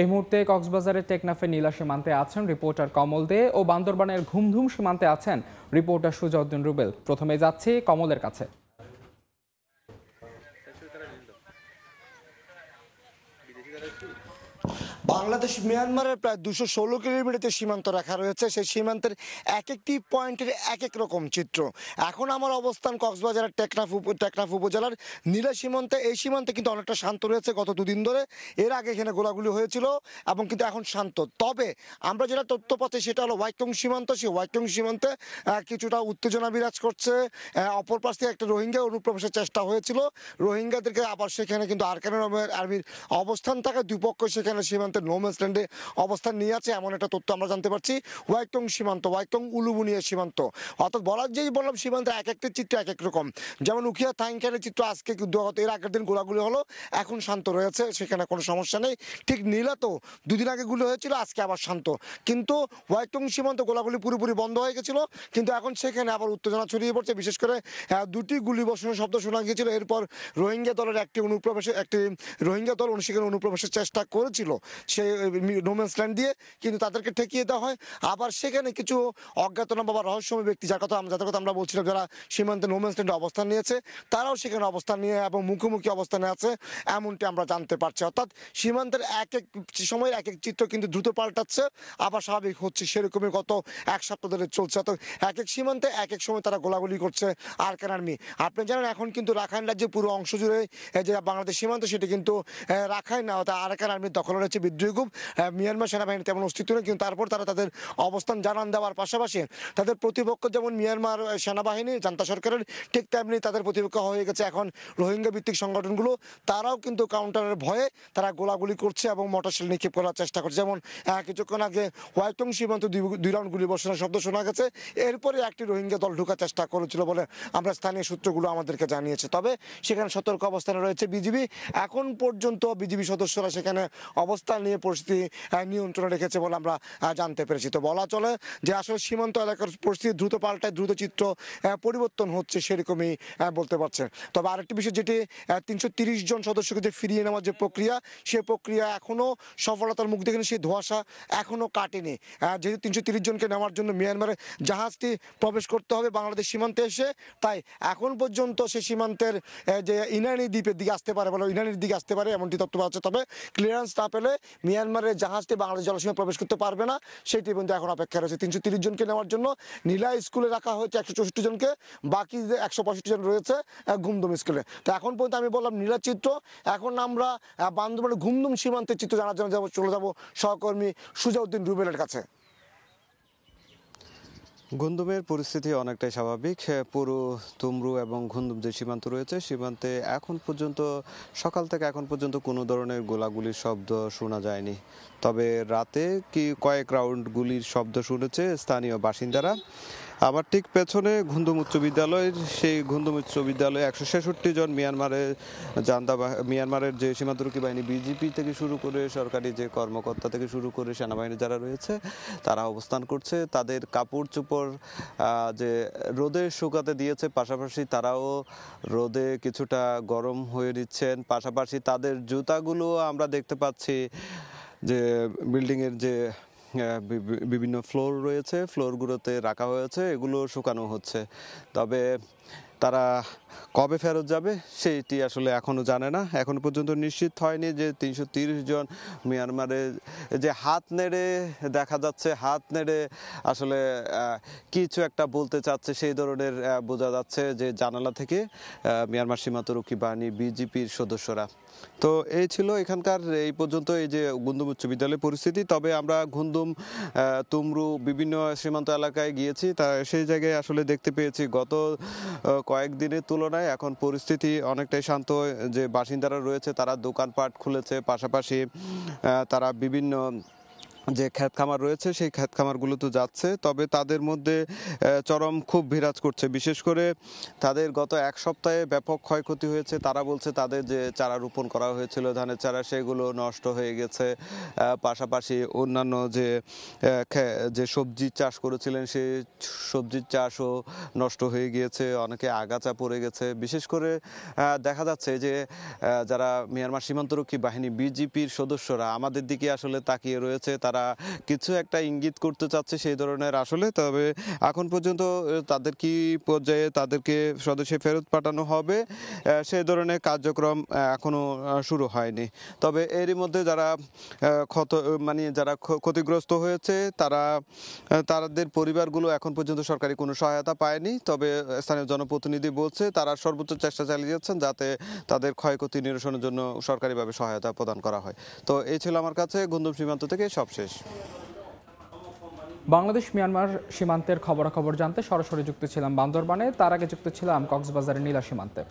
এই মুহূর্তে কক্সবাজারের টেকনাফে নীলা সীমান্তে আছেন রিপোর্টার কমল দে ও বান্দরবানের ঘুমধুম সীমান্তে আছেন রিপোর্টার সুজাউদ্দিন রুবেল প্রথমে যাচ্ছি কমলের কাছে বাংলাদেশ মিয়ানমারের প্রায় দুশো ষোলো কিলোমিটার সীমান্ত রাখা রয়েছে সেই সীমান্তের এক একটি পয়েন্টের এক এক রকম চিত্র এখন আমার অবস্থান কক্সবাজারের টেকনাফ টেকনাফ উপজেলার নীলা সীমান্তে এই সীমান্তে কিন্তু অনেকটা শান্ত রয়েছে গত দুদিন ধরে এর আগে এখানে গোলাগুলি হয়েছিল এবং কিন্তু এখন শান্ত তবে আমরা যেটা তথ্য পাচ্ছি সেটা হলো ওয়াইকং সীমান্ত সেই ওয়াইকং সীমান্তে কিছুটা উত্তেজনা বিরাজ করছে অপর পাশ থেকে একটা রোহিঙ্গা অনুপ্রবেশের চেষ্টা হয়েছিল রোহিঙ্গাদেরকে আবার সেখানে কিন্তু আরকানের আর্মির অবস্থান থাকা দুপক্ষ সেখানে সীমান্তে নোম্যান্সল্যান্ডে অবস্থান নিয়ে আছে এমন একটা তথ্য আমরা জানতে পারছি ওয়াইকং সীমান্ত ওয়াইকং উলুবুনিয়া সীমান্ত অর্থাৎ বলার যেই বললাম সীমান্ত এক একটা চিত্র এক এক রকম যেমন উখিয়া থাইংখ্যানের চিত্র আজকে এর আগের দিন গোলাগুলি হলো এখন শান্ত রয়েছে সেখানে কোনো সমস্যা নেই ঠিক নীলাতেও দুদিন আগে গুলো হয়েছিল আজকে আবার শান্ত কিন্তু ওয়াইকং সীমান্ত গোলাগুলি পুরোপুরি বন্ধ হয়ে গেছিল কিন্তু এখন সেখানে আবার উত্তেজনা ছড়িয়ে পড়ছে বিশেষ করে দুটি গুলি বসানোর শব্দ শোনা গিয়েছিল এরপর রোহিঙ্গা দলের একটি অনুপ্রবেশে একটি রোহিঙ্গা দল সেখানে অনুপ্রবেশের চেষ্টা করেছিল সে নোমেন্স ল্যান্ড দিয়ে কিন্তু তাদেরকে ঠেকিয়ে দেওয়া হয় আবার সেখানে কিছু অজ্ঞাতনামা বা রহস্যময় ব্যক্তি যার কথা যাদের কথা আমরা বলছিলাম যারা সীমান্তে নোমেন্স ল্যান্ডে অবস্থান নিয়েছে তারাও সেখানে অবস্থান নিয়ে এবং মুখোমুখি অবস্থানে আছে এমনটি আমরা জানতে পারছি অর্থাৎ সীমান্তের এক এক সময়ের এক এক চিত্র কিন্তু দ্রুত পাল্টাচ্ছে আবার স্বাভাবিক হচ্ছে সেরকমই গত এক সপ্তাহ ধরে চলছে অর্থাৎ এক এক সীমান্তে এক এক সময় তারা গোলাগুলি করছে আর কেন আর্মি আপনি জানেন এখন কিন্তু রাখাইন রাজ্যের পুরো অংশ জুড়ে যে বাংলাদেশ সীমান্ত সেটি কিন্তু রাখাইন না অর্থাৎ আরকান আর্মির দখল রয়েছে বিদ্যুৎ জৈকুব মিয়ানমার সেনাবাহিনী তেমন অস্তিত্ব নেই কিন্তু তারপর তারা তাদের অবস্থান জানান দেওয়ার পাশাপাশি তাদের প্রতিপক্ষ যেমন মিয়ানমার সেনাবাহিনী জান্তা সরকারের ঠিক তেমনি তাদের প্রতিপক্ষ হয়ে গেছে এখন রোহিঙ্গা ভিত্তিক সংগঠনগুলো তারাও কিন্তু কাউন্টারের ভয়ে তারা গোলাগুলি করছে এবং মোটরসাইকেল নিক্ষেপ করার চেষ্টা করছে যেমন কিছুক্ষণ আগে হোয়াইটং সীমান্ত দুই রাউন্ড গুলি বসানোর শব্দ শোনা গেছে এরপরে একটি রোহিঙ্গা দল ঢুকার চেষ্টা করেছিল বলে আমরা স্থানীয় সূত্রগুলো আমাদেরকে জানিয়েছে তবে সেখানে সতর্ক অবস্থানে রয়েছে বিজিবি এখন পর্যন্ত বিজিবি সদস্যরা সেখানে অবস্থান নিয়ে নিয়ে পরিস্থিতি নিয়ন্ত্রণে রেখেছে বলে আমরা জানতে পেরেছি তো বলা চলে যে আসলে সীমান্ত এলাকার পরিস্থিতি দ্রুত পাল্টায় দ্রুত চিত্র পরিবর্তন হচ্ছে সেরকমই বলতে পারছে তবে আরেকটি বিষয় যেটি তিনশো জন সদস্যকে যে ফিরিয়ে নেওয়ার যে প্রক্রিয়া সে প্রক্রিয়া এখনও সফলতার মুখ দেখেনি সেই ধোয়াশা এখনও কাটেনি যেহেতু তিনশো জনকে নেওয়ার জন্য মিয়ানমারের জাহাজটি প্রবেশ করতে হবে বাংলাদেশ সীমান্তে এসে তাই এখন পর্যন্ত সে সীমান্তের যে ইনানি দ্বীপের দিকে আসতে পারে বলে ইনানির দিকে আসতে পারে এমনটি তথ্য পাওয়া তবে ক্লিয়ারেন্স না পেলে মিয়ানমারের জাহাজটি বাংলাদেশ জলসীমা প্রবেশ করতে পারবে না সেটি কিন্তু এখন অপেক্ষা রয়েছে তিনশো তিরিশ জনকে নেওয়ার জন্য নীলা স্কুলে রাখা হয়েছে একশো চৌষট্টি জনকে বাকি যে একশো জন রয়েছে ঘুমদুম স্কুলে তো এখন পর্যন্ত আমি বললাম নীলা চিত্র এখন আমরা বান্ধবের ঘুমদুম সীমান্তের চিত্র জানার জন্য যাবো চলে যাবো সহকর্মী সুজাউদ্দিন রুবেলের কাছে ঘুন্দুমের পরিস্থিতি অনেকটাই স্বাভাবিক পুরো তুমরু এবং ঘুন্দুম যে সীমান্ত রয়েছে সীমান্তে এখন পর্যন্ত সকাল থেকে এখন পর্যন্ত কোনো ধরনের গোলাগুলির শব্দ শোনা যায়নি তবে রাতে কি কয়েক রাউন্ড গুলির শব্দ শুনেছে স্থানীয় বাসিন্দারা আমার ঠিক পেছনে ঘুন্দুম উচ্চ বিদ্যালয়ের সেই ঘুন্দুম উচ্চ বিদ্যালয়ে একশো ছেষট্টি জন মিয়ানমারের জান্দা মিয়ানমারের যে সীমান্তরক্ষী বাহিনী বিজেপি থেকে শুরু করে সরকারি যে কর্মকর্তা থেকে শুরু করে সেনাবাহিনী যারা রয়েছে তারা অবস্থান করছে তাদের কাপড় চোপড় যে রোদে শুকাতে দিয়েছে পাশাপাশি তারাও রোদে কিছুটা গরম হয়ে দিচ্ছেন পাশাপাশি তাদের জুতাগুলো আমরা দেখতে পাচ্ছি যে বিল্ডিংয়ের যে বিভিন্ন ফ্লোর রয়েছে ফ্লোরগুলোতে রাখা হয়েছে এগুলো শুকানো হচ্ছে তবে তারা কবে ফেরত যাবে সেইটি আসলে এখনও জানে না এখনও পর্যন্ত নিশ্চিত হয়নি যে তিনশো জন মিয়ানমারে যে হাত নেড়ে দেখা যাচ্ছে হাত নেড়ে আসলে কিছু একটা বলতে চাচ্ছে সেই ধরনের বোঝা যাচ্ছে যে জানালা থেকে মিয়ানমার সীমান্তরক্ষী বাহিনী বিজেপির সদস্যরা তো এই ছিল এখানকার এই পর্যন্ত এই যে গুন্দুম উচ্চ বিদ্যালয়ের পরিস্থিতি তবে আমরা গুন্দুম তুমরু বিভিন্ন সীমান্ত এলাকায় গিয়েছি তা সেই জায়গায় আসলে দেখতে পেয়েছি গত কয়েকদিনের তুলনায় এখন পরিস্থিতি অনেকটাই শান্ত যে বাসিন্দারা রয়েছে তারা দোকানপাট খুলেছে পাশাপাশি তারা বিভিন্ন যে খ্যাত খামার রয়েছে সেই খ্যাত খামারগুলোতে যাচ্ছে তবে তাদের মধ্যে চরম খুব বিরাজ করছে বিশেষ করে তাদের গত এক সপ্তাহে ব্যাপক ক্ষয়ক্ষতি হয়েছে তারা বলছে তাদের যে চারা রোপণ করা হয়েছিল ধানের চারা সেগুলো নষ্ট হয়ে গেছে পাশাপাশি অন্যান্য যে যে সবজি চাষ করেছিলেন সেই সবজির চাষও নষ্ট হয়ে গিয়েছে অনেকে আগাছা পড়ে গেছে বিশেষ করে দেখা যাচ্ছে যে যারা মিয়ানমার সীমান্তরক্ষী বাহিনী বিজিপির সদস্যরা আমাদের দিকে আসলে তাকিয়ে রয়েছে তারা তারা কিছু একটা ইঙ্গিত করতে চাচ্ছে সেই ধরনের আসলে তবে এখন পর্যন্ত তাদের কি পর্যায়ে তাদেরকে স্বদেশে ফেরত পাঠানো হবে সেই ধরনের কার্যক্রম এখনও শুরু হয়নি তবে এরই মধ্যে যারা ক্ষত মানে যারা ক্ষতিগ্রস্ত হয়েছে তারা তাদের পরিবারগুলো এখন পর্যন্ত সরকারি কোনো সহায়তা পায়নি তবে স্থানীয় জনপ্রতিনিধি বলছে তারা সর্বোচ্চ চেষ্টা চালিয়ে যাচ্ছেন যাতে তাদের ক্ষয়ক্ষতি নিরসনের জন্য সরকারিভাবে সহায়তা প্রদান করা হয় তো এই ছিল আমার কাছে গন্ধুম সীমান্ত থেকে সবশেষ শেষ বাংলাদেশ মিয়ানমার সীমান্তের খবরাখবর জানতে সরাসরি যুক্ত ছিলাম বান্দরবানে তার আগে যুক্ত ছিলাম কক্সবাজারের নীলা সীমান্তে